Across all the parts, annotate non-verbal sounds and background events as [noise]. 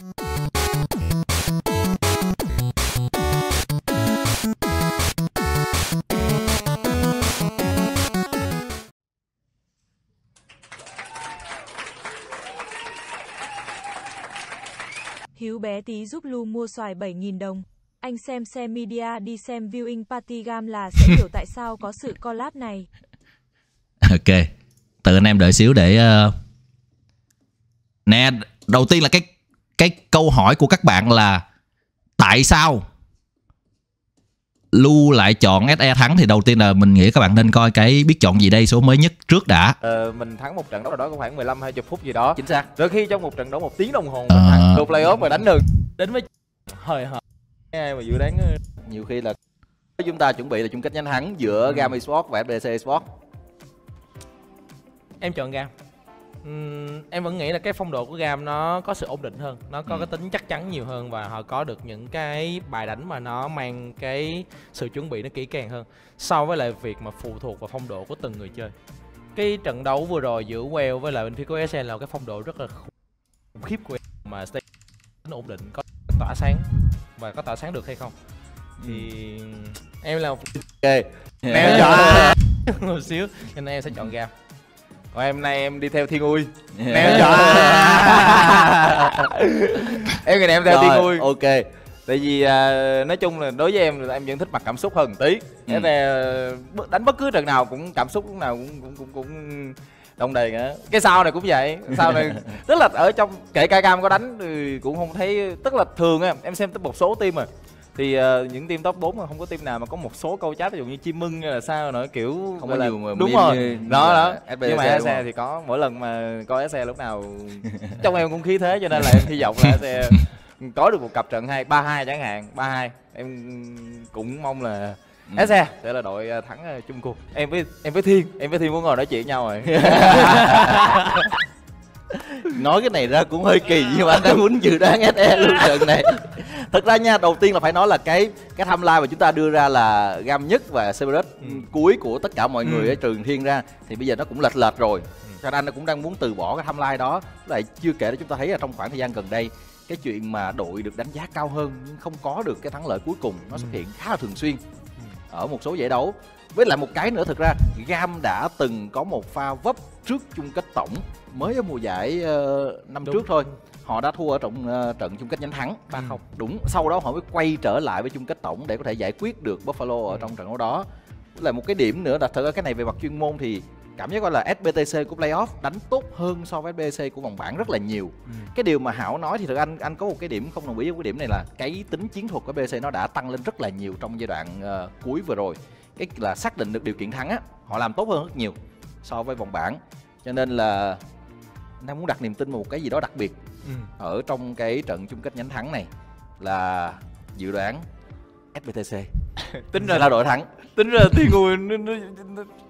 Hiếu bé tí giúp Lu mua xoài 7.000 đồng. Anh xem xem media đi xem viewing party game là sẽ [laughs] hiểu tại sao có sự collab này. Ok. Từ anh em đợi xíu để... Uh... Nè, đầu tiên là cái cái câu hỏi của các bạn là tại sao lưu lại chọn SE thắng thì đầu tiên là mình nghĩ các bạn nên coi cái biết chọn gì đây số mới nhất trước đã. Ờ, mình thắng một trận đấu nào đó có khoảng 15 20 phút gì đó. Chính xác. Rồi khi trong một trận đấu một tiếng đồng hồ ờ... mình thắng được playoff đánh được đến với hơi hợt. Ai mà dự đoán ờ. nhiều khi là chúng ta chuẩn bị là chung kết nhanh thắng giữa Gam Esports và FBC Esports. Em chọn Gam em vẫn nghĩ là cái phong độ của Gam nó có sự ổn định hơn, nó có ừ. cái tính chắc chắn nhiều hơn và họ có được những cái bài đánh mà nó mang cái sự chuẩn bị nó kỹ càng hơn so với lại việc mà phụ thuộc vào phong độ của từng người chơi. Cái trận đấu vừa rồi giữa Wales với lại bên phía của SN là cái phong độ rất là khủng khiếp của em mà Stay ổn định có tỏa sáng và có tỏa sáng được hay không thì ừ. em là một ok em [laughs] chọn [laughs] một xíu nên em sẽ chọn Gam còn em nay em đi theo thiên ui yeah. em chọn [laughs] em ngày nay em theo Rồi, thiên ui ok tại vì à, nói chung là đối với em là em vẫn thích mặt cảm xúc hơn tí ừ. thế ừ. là ờ, đánh bất cứ trận nào cũng cảm xúc lúc nào cũng cũng cũng, cũng đông đầy cả cái sau này cũng vậy sau này [laughs] tức là ở trong kể ca cam có đánh thì cũng không thấy tức là thường em xem tới một số team rồi thì uh, những team top 4 mà không có team nào mà có một số câu chat ví dụ như chim mưng hay là sao nữa kiểu không có là, nhiều người đúng rồi như đó đó SPC nhưng mà xe thì có mỗi lần mà coi xe lúc nào [laughs] trong em cũng khí thế cho nên là em hy vọng là xe có được một cặp trận hai ba hai chẳng hạn ba hai em cũng mong là ừ. SE sẽ là đội ờ, thắng ờ, chung cuộc em với em với thiên em với thiên muốn ngồi nói chuyện nhau rồi [laughs] nói cái này ra cũng hơi kỳ nhưng mà anh đang muốn dự đoán SE luôn trận này thật ra nha đầu tiên là phải nói là cái cái tham lai mà chúng ta đưa ra là gam nhất và Severus ừ. cuối của tất cả mọi ừ. người ở trường thiên ra thì bây giờ nó cũng lệch lệch rồi ừ. cho nên anh cũng đang muốn từ bỏ cái tham lai đó lại chưa kể là chúng ta thấy là trong khoảng thời gian gần đây cái chuyện mà đội được đánh giá cao hơn nhưng không có được cái thắng lợi cuối cùng nó xuất ừ. hiện khá là thường xuyên ừ. ở một số giải đấu với lại một cái nữa thực ra gam đã từng có một pha vấp trước chung kết tổng mới ở mùa giải uh, năm Đúng. trước thôi họ đã thua ở trong uh, trận chung kết nhánh thắng ba không ừ, đúng sau đó họ mới quay trở lại với chung kết tổng để có thể giải quyết được buffalo ở ừ. trong trận đấu đó là một cái điểm nữa là thật ra cái này về mặt chuyên môn thì cảm giác gọi là SBTC của playoff đánh tốt hơn so với SBTC của vòng bảng rất là nhiều. Ừ. Cái điều mà Hảo nói thì thực anh anh có một cái điểm không đồng ý với cái điểm này là cái tính chiến thuật của bc nó đã tăng lên rất là nhiều trong giai đoạn uh, cuối vừa rồi cái là xác định được điều kiện thắng á họ làm tốt hơn rất nhiều so với vòng bảng cho nên là anh đang muốn đặt niềm tin vào một cái gì đó đặc biệt ừ. ở trong cái trận chung kết nhánh thắng này là dự đoán SBTC [laughs] tính ra là đội thắng tính ra tiên ngồi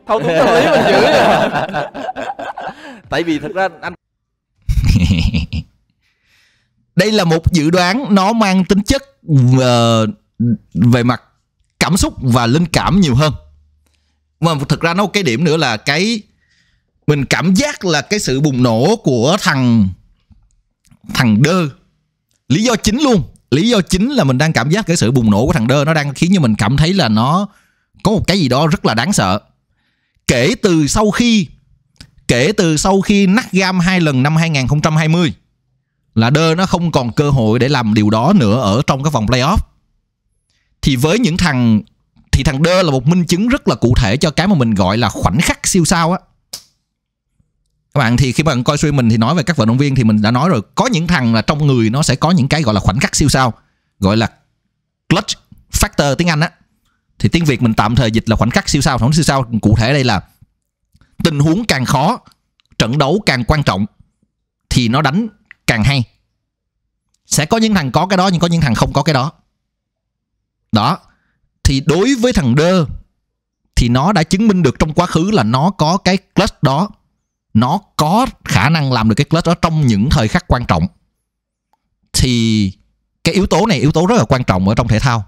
thao túng tâm lý mình dữ à? [laughs] tại vì thật ra anh [laughs] đây là một dự đoán nó mang tính chất uh, về mặt cảm xúc và linh cảm nhiều hơn mà thực ra nó một cái điểm nữa là cái mình cảm giác là cái sự bùng nổ của thằng thằng đơ lý do chính luôn lý do chính là mình đang cảm giác cái sự bùng nổ của thằng đơ nó đang khiến cho mình cảm thấy là nó có một cái gì đó rất là đáng sợ kể từ sau khi kể từ sau khi nắc gam hai lần năm 2020 là đơ nó không còn cơ hội để làm điều đó nữa ở trong cái vòng playoff thì với những thằng thì thằng đơ là một minh chứng rất là cụ thể cho cái mà mình gọi là khoảnh khắc siêu sao á các bạn thì khi bạn coi stream mình thì nói về các vận động viên thì mình đã nói rồi có những thằng là trong người nó sẽ có những cái gọi là khoảnh khắc siêu sao gọi là clutch factor tiếng anh á thì tiếng việt mình tạm thời dịch là khoảnh khắc siêu sao không siêu sao cụ thể đây là tình huống càng khó trận đấu càng quan trọng thì nó đánh càng hay sẽ có những thằng có cái đó nhưng có những thằng không có cái đó đó. Thì đối với thằng đơ thì nó đã chứng minh được trong quá khứ là nó có cái clutch đó. Nó có khả năng làm được cái clutch đó trong những thời khắc quan trọng. Thì cái yếu tố này yếu tố rất là quan trọng ở trong thể thao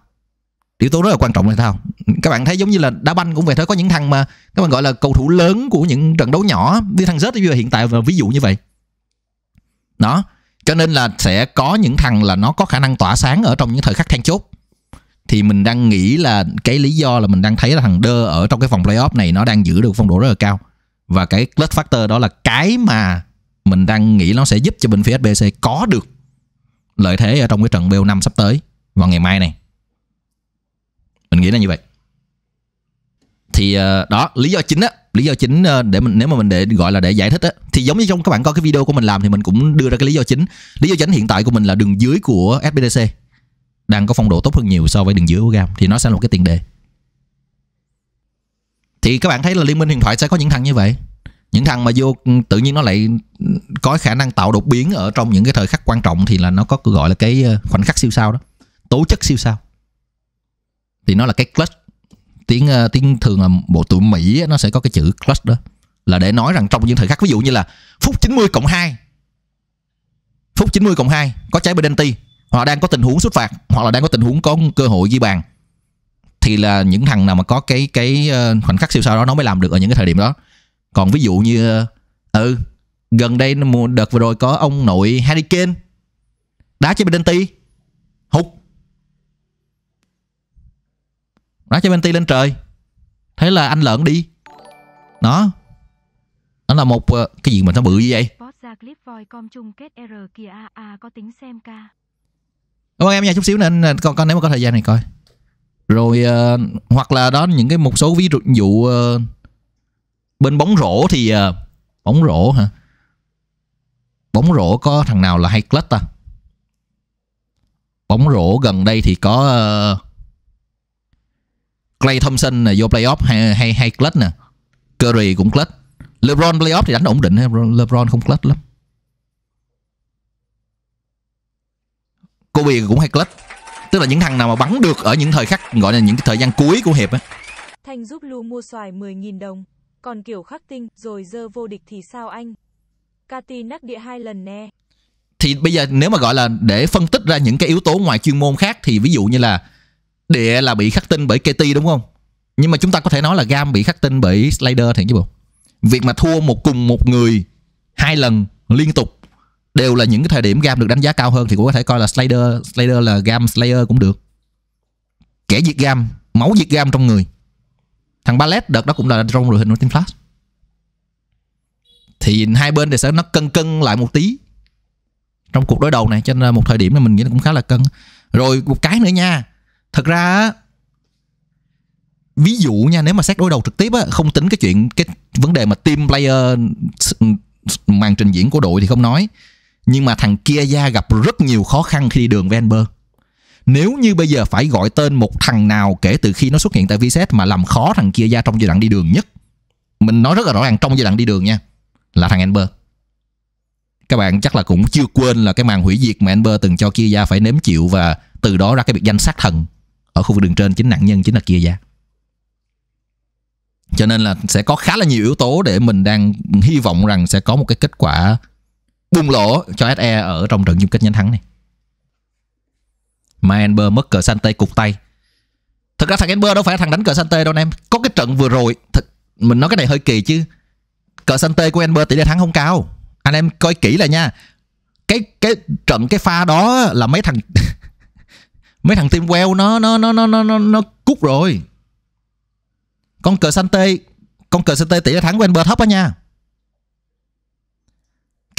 yếu tố rất là quan trọng thể thao các bạn thấy giống như là đá banh cũng vậy thôi có những thằng mà các bạn gọi là cầu thủ lớn của những trận đấu nhỏ như thằng rớt bây hiện tại và ví dụ như vậy đó cho nên là sẽ có những thằng là nó có khả năng tỏa sáng ở trong những thời khắc then chốt thì mình đang nghĩ là cái lý do là mình đang thấy là thằng Đơ ở trong cái vòng playoff này nó đang giữ được phong độ rất là cao và cái clutch factor đó là cái mà mình đang nghĩ nó sẽ giúp cho bên phía SBC có được lợi thế ở trong cái trận BO5 sắp tới vào ngày mai này mình nghĩ là như vậy thì ờ, đó lý do chính á lý do chính ờ, để mình nếu mà mình để gọi là để giải thích á thì giống như trong các bạn coi cái video của mình làm thì mình cũng đưa ra cái lý do chính lý do chính hiện tại của mình là đường dưới của SBDC đang có phong độ tốt hơn nhiều so với đường dưới của gam thì nó sẽ là một cái tiền đề thì các bạn thấy là liên minh huyền thoại sẽ có những thằng như vậy những thằng mà vô ừ, tự nhiên nó lại có khả năng tạo đột biến ở trong những cái thời khắc quan trọng thì là nó có gọi là cái ờ, khoảnh khắc siêu sao đó tố chất siêu sao thì nó là cái clutch tiếng ờ, tiếng thường là bộ tụi mỹ nó sẽ có cái chữ clutch đó là để nói rằng trong những thời khắc ví dụ như là phút 90 cộng 2 phút 90 cộng 2 có trái penalty họ đang có tình huống xuất phạt hoặc là đang có tình huống có cơ hội ghi bàn thì là những thằng nào mà có cái cái ờ, khoảnh khắc siêu sao đó nó mới làm được ở những cái thời điểm đó còn ví dụ như ờ, ừ gần đây mùa đợt vừa rồi có ông nội Harry Kane đá cho penalty hụt đá cho penalty lên trời thế là anh lợn đi nó nó là một ờ, cái gì mà nó bự như vậy Post ra clip voi com chung kết R kìa a a có tính xem ca cảm vâng, ơn em nha chút xíu nên à, con con nếu mà có thời gian này coi rồi uh, hoặc là đó những cái một số ví dụ uh, bên bóng rổ thì uh, bóng rổ hả bóng rổ có thằng nào là hay clutch ta bóng rổ gần đây thì có uh, ờ, Clay Thompson là vô playoff hay hay hay clutch nè Curry cũng clutch LeBron playoff thì đánh ổn định LeBron không clutch lắm Kobe cũng hay clutch tức là những thằng nào mà bắn được ở những thời khắc gọi là những cái thời gian cuối của hiệp á Thanh giúp Lu mua xoài 10.000 đồng còn kiểu khắc tinh rồi dơ vô địch thì sao anh Cati nắc địa hai lần nè thì bây giờ nếu mà gọi là để phân tích ra những cái yếu tố ngoài chuyên môn khác thì ví dụ như là địa là bị khắc tinh bởi KT đúng không nhưng mà chúng ta có thể nói là gam bị khắc tinh bởi Slider thì chứ bộ việc mà thua một cùng một người hai lần liên tục đều là những cái thời điểm gam được đánh giá cao hơn thì cũng có thể coi là slider slider là gam Slayer cũng được kẻ diệt gam máu diệt gam trong người thằng Ballet đợt đó cũng là trong đội hình của Team Flash thì hai bên thì sẽ nó cân cân lại một tí trong cuộc đối đầu này cho nên một thời điểm là mình nghĩ là cũng khá là cân rồi một cái nữa nha thật ra ví dụ nha nếu mà xét đối đầu trực tiếp á không tính cái chuyện cái vấn đề mà team player màn trình diễn của đội thì không nói nhưng mà thằng kia gia gặp rất nhiều khó khăn khi đi đường ven bờ. Nếu như bây giờ phải gọi tên một thằng nào kể từ khi nó xuất hiện tại VZ mà làm khó thằng kia gia trong giai đoạn đi đường nhất. Mình nói rất là rõ ràng trong giai đoạn đi đường nha. Là thằng Amber. Các bạn chắc là cũng chưa quên là cái màn hủy diệt mà Amber từng cho kia gia phải nếm chịu và từ đó ra cái biệt danh sát thần ở khu vực đường trên chính nạn nhân chính là kia gia. Cho nên là sẽ có khá là nhiều yếu tố để mình đang hy vọng rằng sẽ có một cái kết quả bùng lỗ cho SE ở trong trận chung kết nhanh thắng này. Mà Ember mất cờ Sante cục tay. Thật ra thằng Ember đâu phải thằng đánh cờ Sante đâu anh em. Có cái trận vừa rồi, thật, mình nói cái này hơi kỳ chứ. Cờ Sante của Ember tỷ lệ thắng không cao. Anh em coi kỹ là nha. Cái cái trận cái pha đó là mấy thằng [laughs] mấy thằng team well nó nó nó nó nó nó, nó cút rồi. Con cờ Sante, con cờ Sante tỷ lệ thắng của Ember thấp á nha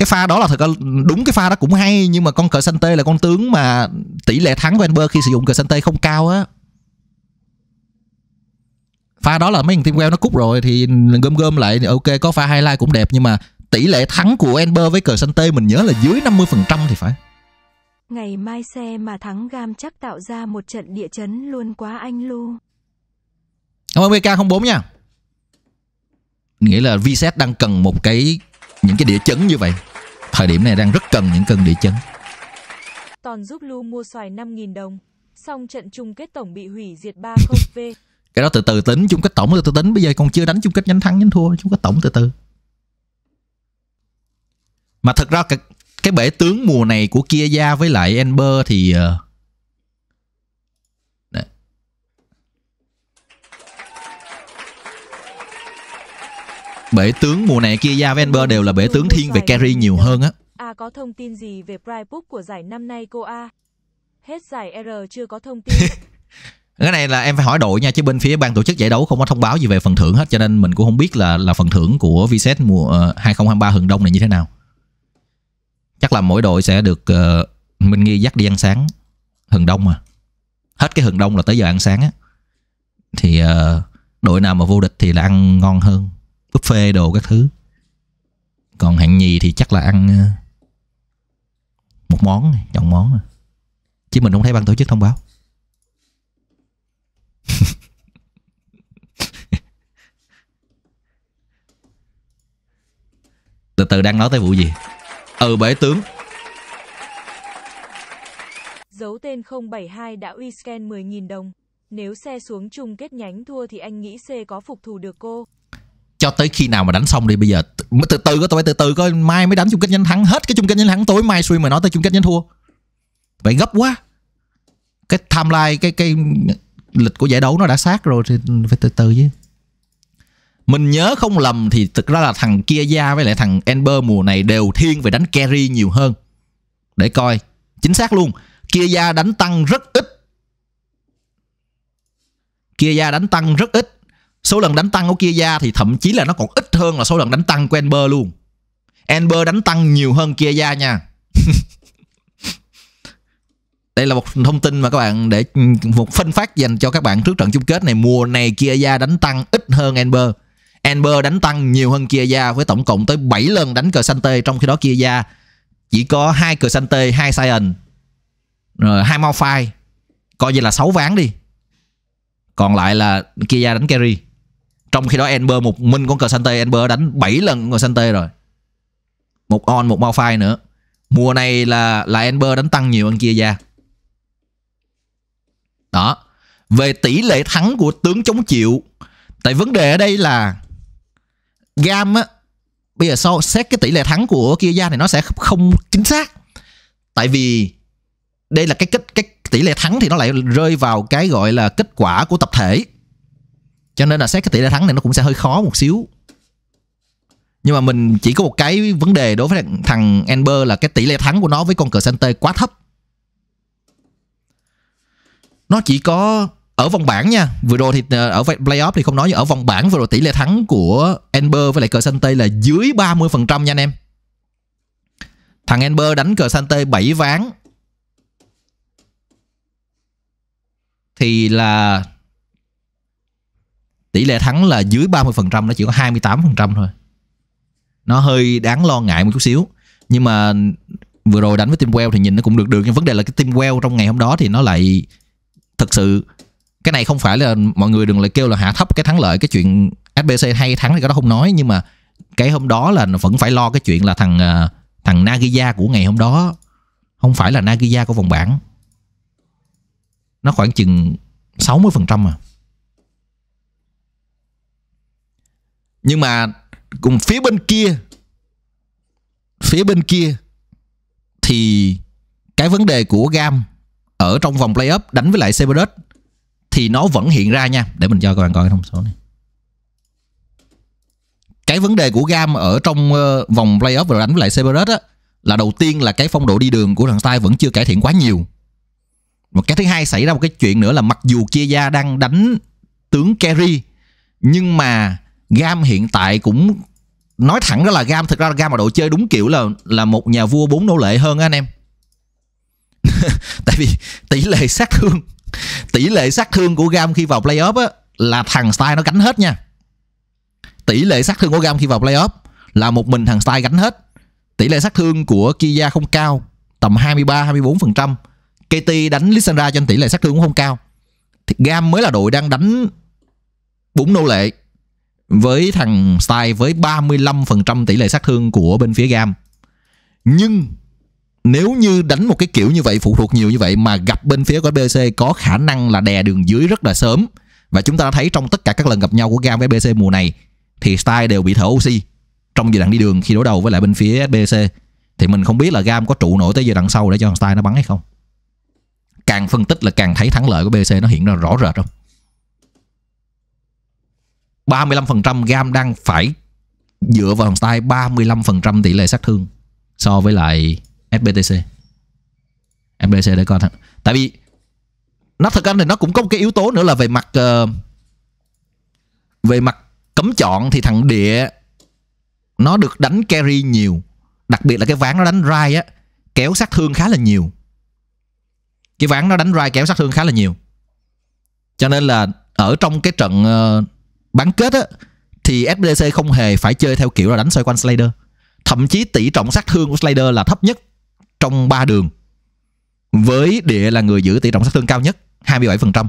cái pha đó là thật đúng cái pha đó cũng hay nhưng mà con cờ xanh tê là con tướng mà tỷ lệ thắng của Ember khi sử dụng cờ xanh tê không cao á pha đó là mấy thằng team well nó cúp rồi thì gom gom lại thì ok có pha highlight cũng đẹp nhưng mà tỷ lệ thắng của Ember với cờ xanh tê mình nhớ là dưới 50% thì phải ngày mai xe mà thắng gam chắc tạo ra một trận địa chấn luôn quá anh lu cảm ơn bk 04 nha nghĩa là vset đang cần một cái những cái địa chấn như vậy Thời điểm này đang rất cần những cơn địa chấn. Toàn giúp Lu mua xoài 5.000 đồng, xong trận chung kết tổng bị hủy diệt 3-0V. [laughs] Cái đó từ từ tính, chung kết tổng từ từ tính, bây giờ còn chưa đánh chung kết nhánh thắng nhánh thua, chung kết tổng từ từ. Mà thật ra cái, cái bể tướng mùa này của Kia Gia với lại Ember thì uh, bể tướng mùa này kia ra với Amber đều là bể tướng thiên về carry nhiều hơn á. a à, có thông tin gì về Pride Book của giải năm nay cô A? Hết giải R chưa có thông tin. [laughs] [laughs] cái này là em phải hỏi đội nha chứ bên phía ban tổ chức giải đấu không có thông báo gì về phần thưởng hết cho nên mình cũng không biết là là phần thưởng của Viset mùa 2023 ờ, hừng đông này như thế nào. Chắc là mỗi đội sẽ được uh, ờ, mình nghi dắt đi ăn sáng hừng đông mà. Hết cái hừng đông là tới giờ ăn sáng á. Thì uh, đội nào mà vô địch thì là ăn ngon hơn buffet đồ các thứ còn hạng nhì thì chắc là ăn ờ, một món chọn món chứ mình không thấy ban tổ chức thông báo [laughs] từ từ đang nói tới vụ gì ừ bể tướng dấu tên 072 đã uy scan 10.000 đồng nếu xe xuống chung kết nhánh thua thì anh nghĩ C có phục thù được cô cho tới khi nào mà đánh xong đi bây giờ từ từ có tôi từ từ coi mai mới đánh chung kết nhanh thắng hết cái chung kết nhanh thắng tối mai suy mà nói tới chung kết nhanh thua vậy gấp quá cái timeline cái cái lịch của giải đấu nó đã sát rồi thì phải từ từ chứ mình nhớ không lầm thì thực ra là thằng kia gia với lại thằng Ember mùa này đều thiên về đánh carry nhiều hơn để coi chính xác luôn kia gia đánh tăng rất ít kia gia đánh tăng rất ít số lần đánh tăng của kia ra thì thậm chí là nó còn ít hơn là số lần đánh tăng của Ember luôn Ember đánh tăng nhiều hơn kia ra nha [laughs] đây là một thông tin mà các bạn để một phân phát dành cho các bạn trước trận chung kết này mùa này kia ra đánh tăng ít hơn Ember Ember đánh tăng nhiều hơn kia ra với tổng cộng tới 7 lần đánh cờ xanh tê trong khi đó kia ra chỉ có hai cờ xanh tê hai Saiyan rồi hai mau phai coi như là 6 ván đi còn lại là kia ra đánh carry trong khi đó Ember một mình con cờ Sante Ember đánh 7 lần con cờ Sante rồi. Một on một mau Malphite nữa. Mùa này là là Ember đánh tăng nhiều hơn kia ra. Đó. Về tỷ lệ thắng của tướng chống chịu. Tại vấn đề ở đây là Gam á bây giờ sau xét cái tỷ lệ thắng của kia ra này nó sẽ không chính xác. Tại vì đây là cái kết cái tỷ lệ thắng thì nó lại rơi vào cái gọi là kết quả của tập thể cho nên là xét cái tỷ lệ thắng này nó cũng sẽ hơi khó một xíu nhưng mà mình chỉ có một cái vấn đề đối với thằng Amber là cái tỷ lệ thắng của nó với con cờ Sante quá thấp nó chỉ có ở vòng bảng nha vừa rồi thì ờ, ở playoff thì không nói nhưng ở vòng bảng vừa rồi tỷ lệ thắng của Amber với lại cờ Sante là dưới 30% nha anh em thằng Amber đánh cờ Sante 7 ván thì là tỷ lệ thắng là dưới 30% nó chỉ có 28% thôi nó hơi đáng lo ngại một chút xíu nhưng mà vừa rồi đánh với team Well thì nhìn nó cũng được được nhưng vấn đề là cái team Well trong ngày hôm đó thì nó lại thật sự cái này không phải là mọi người đừng lại kêu là hạ thấp cái thắng lợi cái chuyện SBC hay thắng thì cái đó không nói nhưng mà cái hôm đó là vẫn phải lo cái chuyện là thằng à, thằng Nagiya của ngày hôm đó không phải là Nagiya của vòng bảng nó khoảng chừng 60% à nhưng mà cùng phía bên kia phía bên kia thì cái vấn đề của gam ở trong vòng playoff đánh với lại Seberus thì nó vẫn hiện ra nha để mình cho các bạn coi thông số này cái vấn đề của gam ở trong uh, vòng playoff và đánh với lại Seberus á là đầu tiên là cái phong độ đi đường của thằng Sai vẫn chưa cải thiện quá nhiều một cái thứ hai xảy ra một cái chuyện nữa là mặc dù Kia gia đang đánh tướng kerry nhưng mà Gam hiện tại cũng nói thẳng đó là Gam thật ra là Gam mà đội chơi đúng kiểu là là một nhà vua bốn nô lệ hơn anh em. [laughs] tại vì tỷ lệ sát thương tỷ lệ sát thương của Gam khi vào playoff á là thằng Style nó gánh hết nha. Tỷ lệ sát thương của Gam khi vào playoff là một mình thằng Style gánh hết. Tỷ lệ sát thương của Kia không cao, tầm 23 24%. KT đánh Lissandra cho nên tỷ lệ sát thương cũng không cao. Thì Gam mới là đội đang đánh bốn nô lệ với thằng Style với 35% tỷ lệ sát thương của bên phía Gam. Nhưng nếu như đánh một cái kiểu như vậy phụ thuộc nhiều như vậy mà gặp bên phía của BC có khả năng là đè đường dưới rất là sớm và chúng ta đã thấy trong tất cả các lần gặp nhau của Gam với BC mùa này thì Style đều bị thở oxy trong giai đoạn đi đường khi đối đầu với lại bên phía BC thì mình không biết là Gam có trụ nổi tới giai đoạn sau để cho thằng Style nó bắn hay không. Càng phân tích là càng thấy thắng lợi của BC nó hiện ra rõ rệt không? 35% gam đang phải dựa vào style 35% tỷ lệ sát thương so với lại SBTC SBTC để coi thử. tại vì nó thực ra thì nó cũng có một cái yếu tố nữa là về mặt uh, về mặt cấm chọn thì thằng địa nó được đánh carry nhiều đặc biệt là cái ván nó đánh rai á kéo sát thương khá là nhiều cái ván nó đánh rai kéo sát thương khá là nhiều cho nên là ở trong cái trận uh, bán kết á thì SBDC không hề phải chơi theo kiểu là đánh xoay quanh Slider. Thậm chí tỷ trọng sát thương của Slider là thấp nhất trong ba đường. Với địa là người giữ tỷ trọng sát thương cao nhất 27%.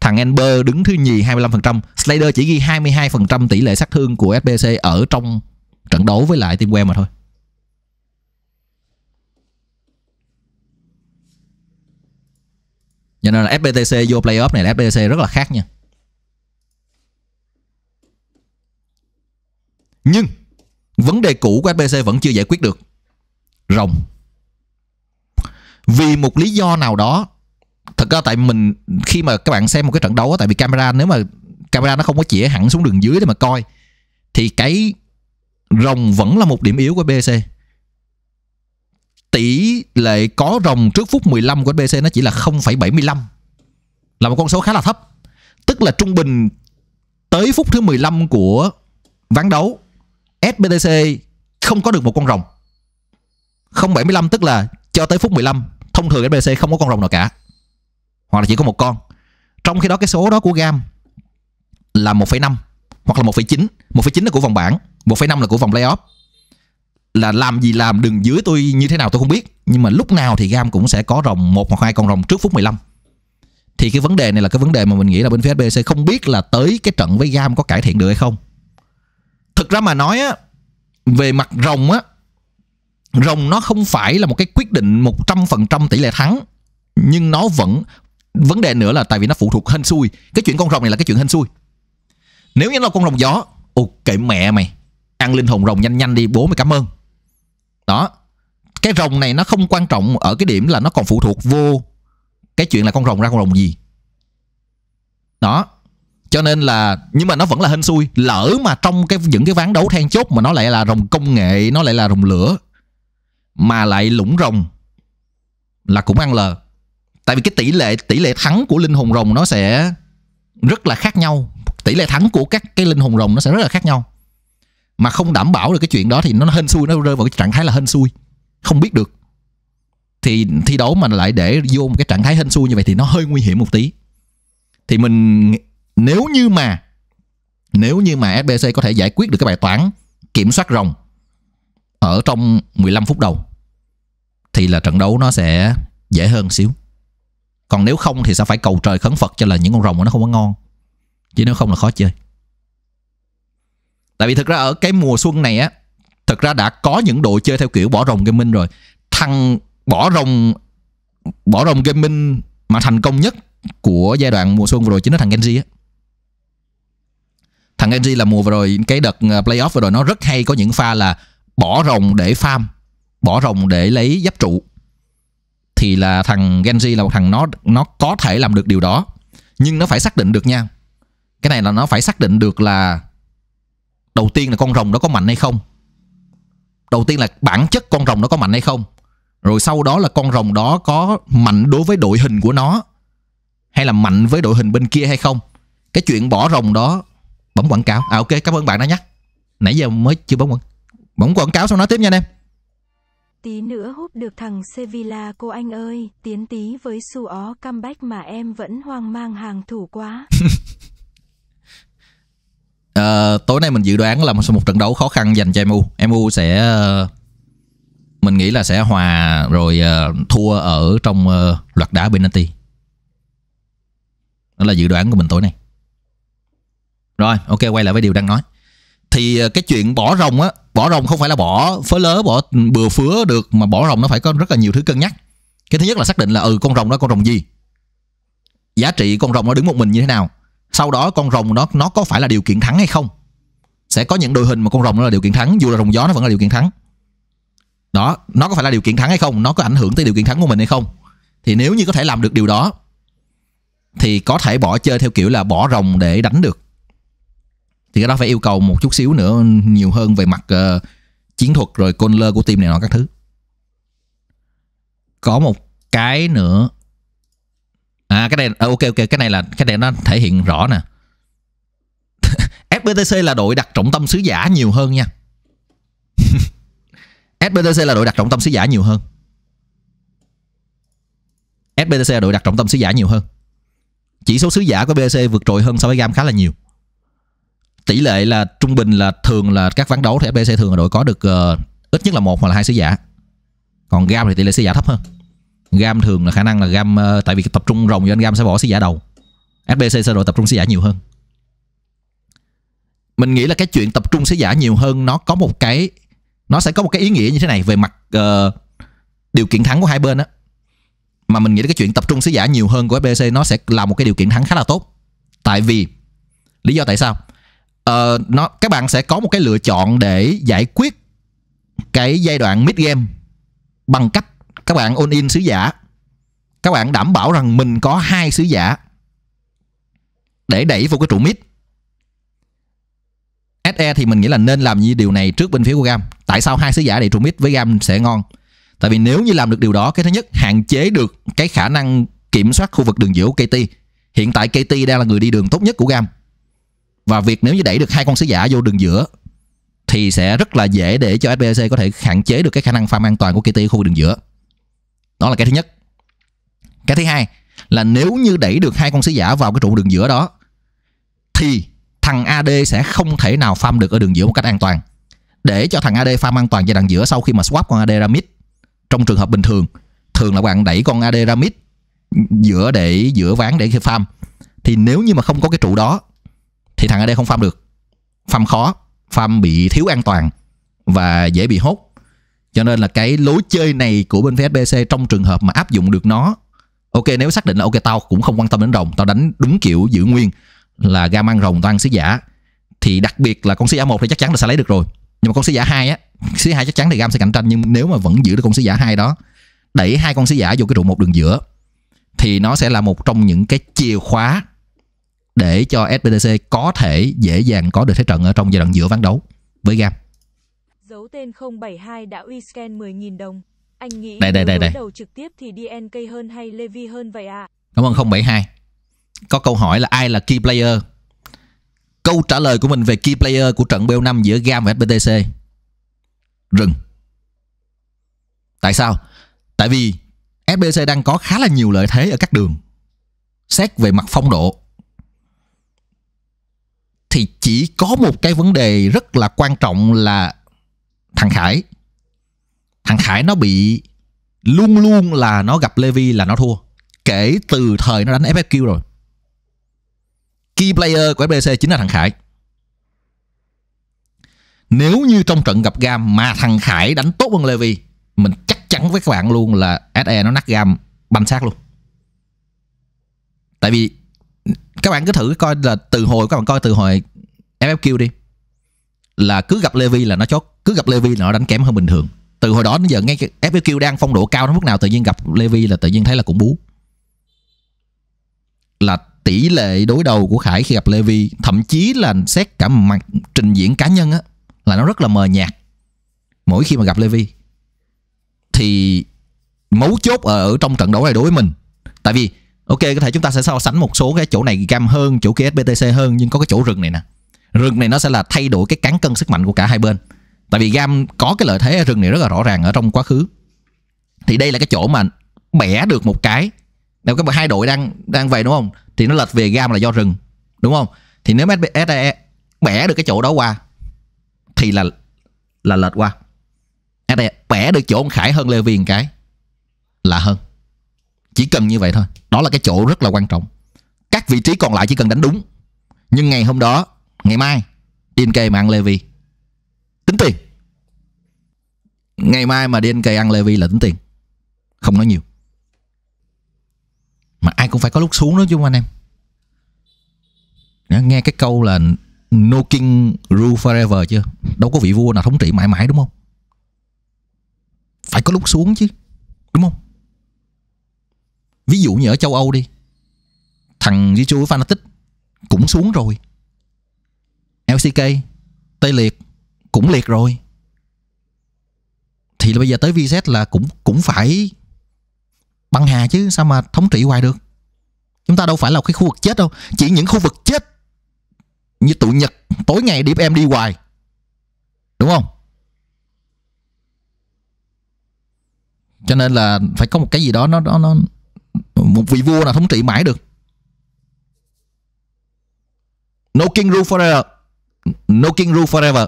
Thằng Ember đứng thứ nhì 25%, Slider chỉ ghi 22% tỷ lệ sát thương của SBC ở trong trận đấu với lại team que mà thôi. Cho nên là FBTC vô playoff này là FPTC rất là khác nha. Nhưng vấn đề cũ của FPC vẫn chưa giải quyết được. Rồng. Vì một lý do nào đó thật ra tại mình khi mà các bạn xem một cái trận đấu tại vì camera nếu mà camera nó không có chĩa hẳn xuống đường dưới để mà coi thì cái rồng vẫn là một điểm yếu của BC tỷ lệ có rồng trước phút 15 của BC nó chỉ là 0,75 là một con số khá là thấp tức là trung bình tới phút thứ 15 của ván đấu SBTC không có được một con rồng 075 tức là cho tới phút 15 thông thường SBTC không có con rồng nào cả hoặc là chỉ có một con trong khi đó cái số đó của gam là 1,5 hoặc là 1,9 1,9 là của vòng bảng 1,5 là của vòng playoff là làm gì làm đừng dưới tôi như thế nào tôi không biết nhưng mà lúc nào thì gam cũng sẽ có rồng một hoặc hai con rồng trước phút 15 thì cái vấn đề này là cái vấn đề mà mình nghĩ là bên phía SBC không biết là tới cái trận với gam có cải thiện được hay không thực ra mà nói á về mặt rồng á rồng nó không phải là một cái quyết định 100% tỷ lệ thắng nhưng nó vẫn vấn đề nữa là tại vì nó phụ thuộc hên xui cái chuyện con rồng này là cái chuyện hên xui nếu như nó là con rồng gió kệ mẹ mày ăn linh hồn rồng nhanh nhanh đi bố mày cảm ơn đó cái rồng này nó không quan trọng ở cái điểm là nó còn phụ thuộc vô cái chuyện là con rồng ra con rồng gì đó cho nên là nhưng mà nó vẫn là hên xui lỡ mà trong cái những cái ván đấu then chốt mà nó lại là rồng công nghệ nó lại là rồng lửa mà lại lũng rồng là cũng ăn lờ tại vì cái tỷ lệ tỷ lệ thắng của linh hồn rồng nó sẽ rất là khác nhau tỷ lệ thắng của các cái linh hồn rồng nó sẽ rất là khác nhau mà không đảm bảo được cái chuyện đó thì nó hên xui nó rơi vào cái trạng thái là hên xui không biết được thì thi đấu mà lại để vô một cái trạng thái hên xui như vậy thì nó hơi nguy hiểm một tí thì mình nếu như mà nếu như mà SBC có thể giải quyết được cái bài toán kiểm soát rồng ở trong 15 phút đầu thì là trận đấu nó sẽ dễ hơn xíu. Còn nếu không thì sẽ phải cầu trời khấn Phật cho là những con rồng của nó không có ngon. Chứ nếu không là khó chơi. Tại vì thực ra ở cái mùa xuân này á, thực ra đã có những đội chơi theo kiểu bỏ rồng gaming rồi. Thằng bỏ rồng bỏ rồng gaming mà thành công nhất của giai đoạn mùa xuân vừa rồi chính là thằng Genji á thằng AG là mùa vừa rồi cái đợt ờ, playoff vừa rồi nó rất hay có những pha là bỏ rồng để farm bỏ rồng để lấy giáp trụ thì là thằng Genji là một thằng nó nó có thể làm được điều đó nhưng nó phải xác định được nha cái này là nó phải xác định được là đầu tiên là con rồng đó có mạnh hay không đầu tiên là bản chất con rồng đó có mạnh hay không rồi sau đó là con rồng đó có mạnh đối với đội hình của nó hay là mạnh với đội hình bên kia hay không cái chuyện bỏ rồng đó bấm quảng cáo à ok cảm ơn bạn đã nhắc nãy giờ mới chưa bấm quảng bấm quảng cáo xong nói tiếp nha anh em tí nữa hút được thằng Sevilla cô anh ơi tiến tí với su ó comeback mà em vẫn hoang mang hàng thủ quá à, [laughs] tối nay mình dự đoán là một, một trận đấu khó khăn dành cho MU MU sẽ ờ, mình nghĩ là sẽ hòa rồi ờ, thua ở trong loạt đá penalty đó là dự đoán của mình tối nay rồi, ok quay lại với điều đang nói. Thì ờ, cái chuyện bỏ rồng á, bỏ rồng không phải là bỏ phớ lớ bỏ bừa phứa được mà bỏ rồng nó phải có rất là nhiều thứ cân nhắc. Cái thứ nhất là xác định là ừ con rồng đó con rồng gì. Giá trị con rồng nó đứng một mình như thế nào. Sau đó con rồng nó nó có phải là điều kiện thắng hay không. Sẽ có những đội hình mà con rồng nó là điều kiện thắng, dù là rồng gió nó vẫn là điều kiện thắng. Đó, nó có phải là điều kiện thắng hay không, nó có ảnh hưởng tới điều kiện thắng của mình hay không. Thì nếu như có thể làm được điều đó thì có thể bỏ chơi theo kiểu là bỏ rồng để đánh được thì cái đó phải yêu cầu một chút xíu nữa nhiều hơn về mặt uh, chiến thuật rồi con lơ của team này nọ các thứ có một cái nữa à cái này ờ, ok ok cái này là cái này nó thể hiện rõ nè [laughs] fbtc là đội đặt trọng tâm sứ giả nhiều hơn nha [laughs] fbtc là đội đặt trọng tâm sứ giả nhiều hơn fbtc là đội đặt trọng tâm sứ giả nhiều hơn chỉ số sứ giả của BTC vượt trội hơn so với gam khá là nhiều tỷ lệ là trung bình là thường là các ván đấu thì fbc thường là đội có được uh, ít nhất là một hoặc là hai sứ giả còn gam thì tỷ lệ sứ giả thấp hơn gam thường là khả năng là gam uh, tại vì tập trung rồng cho anh gam sẽ bỏ sứ giả đầu fbc sẽ đội tập trung sứ giả nhiều hơn mình nghĩ là cái chuyện tập trung sứ giả nhiều hơn nó có một cái nó sẽ có một cái ý nghĩa như thế này về mặt uh, điều kiện thắng của hai bên á mà mình nghĩ là cái chuyện tập trung sứ giả nhiều hơn của fbc nó sẽ là một cái điều kiện thắng khá là tốt tại vì lý do tại sao uh, nó các bạn sẽ có một cái lựa chọn để giải quyết cái giai đoạn mid game bằng cách các bạn on in sứ giả các bạn đảm bảo rằng mình có hai sứ giả để đẩy vô cái trụ mid SE thì mình nghĩ là nên làm như điều này trước bên phía của gam tại sao hai sứ giả để trụ mid với gam sẽ ngon tại vì nếu như làm được điều đó cái thứ nhất hạn chế được cái khả năng kiểm soát khu vực đường giữa của KT hiện tại KT đang là người đi đường tốt nhất của gam và việc nếu như đẩy được hai con sứ giả vô đường giữa thì sẽ rất là dễ để cho SBC có thể hạn chế được cái khả năng farm an toàn của KT khu đường giữa. Đó là cái thứ nhất. Cái thứ hai là nếu như đẩy được hai con sứ giả vào cái trụ đường giữa đó thì thằng AD sẽ không thể nào farm được ở đường giữa một cách an toàn. Để cho thằng AD farm an toàn giai đoạn giữa sau khi mà swap con AD ra mid trong trường hợp bình thường thường là bạn đẩy con AD ra mid giữa để giữa ván để farm thì nếu như mà không có cái trụ đó thì thằng ở đây không farm được farm khó farm bị thiếu an toàn và dễ bị hốt cho nên là cái lối chơi này của bên phía trong trường hợp mà áp dụng được nó ok nếu xác định là ok tao cũng không quan tâm đến rồng tao đánh đúng kiểu giữ nguyên là gam mang rồng tao ăn sứ giả thì đặc biệt là con sứ giả một thì chắc chắn là sẽ lấy được rồi nhưng mà con sứ giả hai á sứ giả hai chắc chắn thì gam sẽ cạnh tranh nhưng nếu mà vẫn giữ được con sứ giả hai đó đẩy hai con sứ giả vô cái trụ một đường giữa thì nó sẽ là một trong những cái chìa khóa để cho SBTC có thể dễ dàng có được thế trận ở trong giai đoạn giữa ván đấu với GAM. Dấu tên 072 đã uy scan 10.000 đồng. Anh nghĩ đây, đây, đây, đây. đầu trực tiếp thì DNK hơn hay Levi hơn vậy ạ? À? Cảm ơn 072. Có câu hỏi là ai là key player? Câu trả lời của mình về key player của trận BO5 giữa GAM và SBTC. Rừng. Tại sao? Tại vì SBTC đang có khá là nhiều lợi thế ở các đường. Xét về mặt phong độ thì chỉ có một cái vấn đề rất là quan trọng là thằng Khải. Thằng Khải nó bị luôn luôn là nó gặp Levi là nó thua. Kể từ thời nó đánh FFQ rồi. Key player của FBC chính là thằng Khải. Nếu như trong trận gặp Gam mà thằng Khải đánh tốt hơn Levi, mình chắc chắn với các bạn luôn là SE nó nát Gam banh xác luôn. Tại vì các bạn cứ thử coi là từ hồi các bạn coi từ hồi FFQ đi là cứ gặp Levi là nó chốt cứ gặp Levi là nó đánh kém hơn bình thường từ hồi đó đến giờ ngay FFQ đang phong độ cao đến mức nào tự nhiên gặp Levi là tự nhiên thấy là cũng bú là tỷ lệ đối đầu của Khải khi gặp Levi thậm chí là xét cả mặt trình diễn cá nhân á là nó rất là mờ nhạt mỗi khi mà gặp Levi thì mấu chốt ở, trong trận đấu này đối với mình tại vì Ok có thể chúng ta sẽ so sánh một số cái chỗ này gam hơn chỗ kia SBTC hơn nhưng có cái chỗ rừng này nè rừng này nó sẽ là thay đổi cái cán cân sức mạnh của cả hai bên tại vì gam có cái lợi thế ở rừng này rất là rõ ràng ở trong quá khứ thì đây là cái chỗ mà bẻ được một cái nếu các hai đội đang đang về đúng không thì nó lệch về gam là do rừng đúng không thì nếu SDE bẻ được cái chỗ đó qua thì là là lệch qua SDE bẻ được chỗ ông Khải hơn Lê Viên cái là hơn chỉ cần như vậy thôi Đó là cái chỗ rất là quan trọng Các vị trí còn lại chỉ cần đánh đúng Nhưng ngày hôm đó Ngày mai DNK mà ăn Levi Tính tiền Ngày mai mà DNK ăn Levi là tính tiền Không nói nhiều Mà ai cũng phải có lúc xuống đó chứ không anh em Nghe cái câu là No king rule forever chưa Đâu có vị vua nào thống trị mãi mãi đúng không Phải có lúc xuống chứ Đúng không Ví dụ như ở châu Âu đi Thằng Jiju Fanatic Cũng xuống rồi LCK Tây Liệt Cũng liệt rồi Thì bây giờ tới VZ là cũng cũng phải Băng hà chứ Sao mà thống trị hoài được Chúng ta đâu phải là cái khu vực chết đâu Chỉ những khu vực chết Như tụi Nhật Tối ngày điệp em đi hoài Đúng không cho nên là phải có một cái gì đó nó nó nó một vị vua nào thống trị mãi được no king rule forever no king rule forever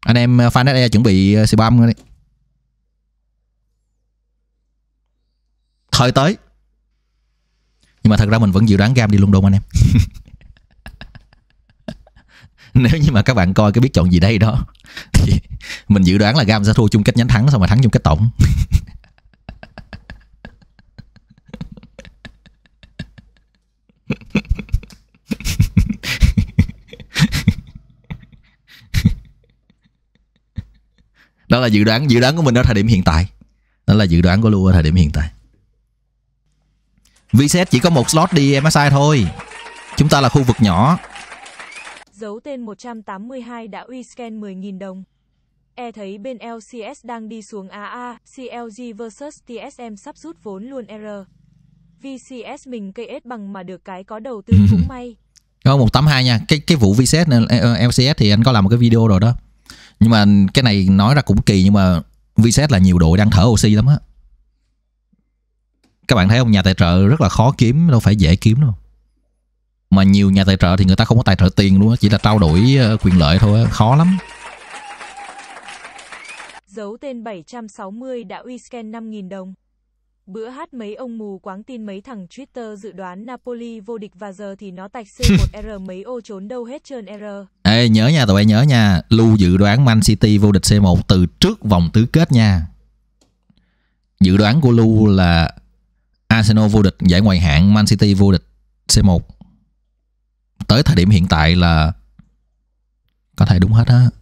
anh em fan e chuẩn bị xì uh, băm rồi đấy thời tới nhưng mà thật ra mình vẫn dự đoán gam đi luôn London anh em [laughs] nếu như mà các bạn coi cái biết chọn gì đây đó [laughs] thì mình dự đoán là gam sẽ thua chung kết nhánh thắng xong mà thắng chung kết tổng [laughs] đó là dự đoán dự đoán của mình ở thời điểm hiện tại đó là dự đoán của lưu ở thời điểm hiện tại VSET chỉ có một slot đi MSI thôi chúng ta là khu vực nhỏ dấu tên 182 đã uy scan 10.000 đồng E thấy bên LCS đang đi xuống AA, CLG versus TSM sắp rút vốn luôn R. VCS mình cây S bằng mà được cái có đầu tư [laughs] cũng may. Có 182 nha. Cái cái vụ VCS này, LCS thì anh có làm một cái video rồi đó nhưng mà cái này nói ra cũng kỳ nhưng mà Viset là nhiều đội đang thở oxy lắm á các bạn thấy không nhà tài trợ rất là khó kiếm đâu phải dễ kiếm đâu mà nhiều nhà tài trợ thì người ta không có tài trợ tiền luôn á chỉ là trao đổi ờ, quyền lợi thôi khó lắm dấu tên 760 đã uy scan 5.000 đồng Bữa hát mấy ông mù quáng tin mấy thằng Twitter dự đoán Napoli vô địch và giờ thì nó tạch C1R [laughs] mấy ô trốn đâu hết trơn R. Ê nhớ nha tụi bay nhớ nha, Lu dự đoán Man City vô địch C1 từ trước vòng tứ kết nha. Dự đoán của Lu là Arsenal vô địch giải ngoại hạng, Man City vô địch C1. Tới thời điểm hiện tại là có thể đúng hết á.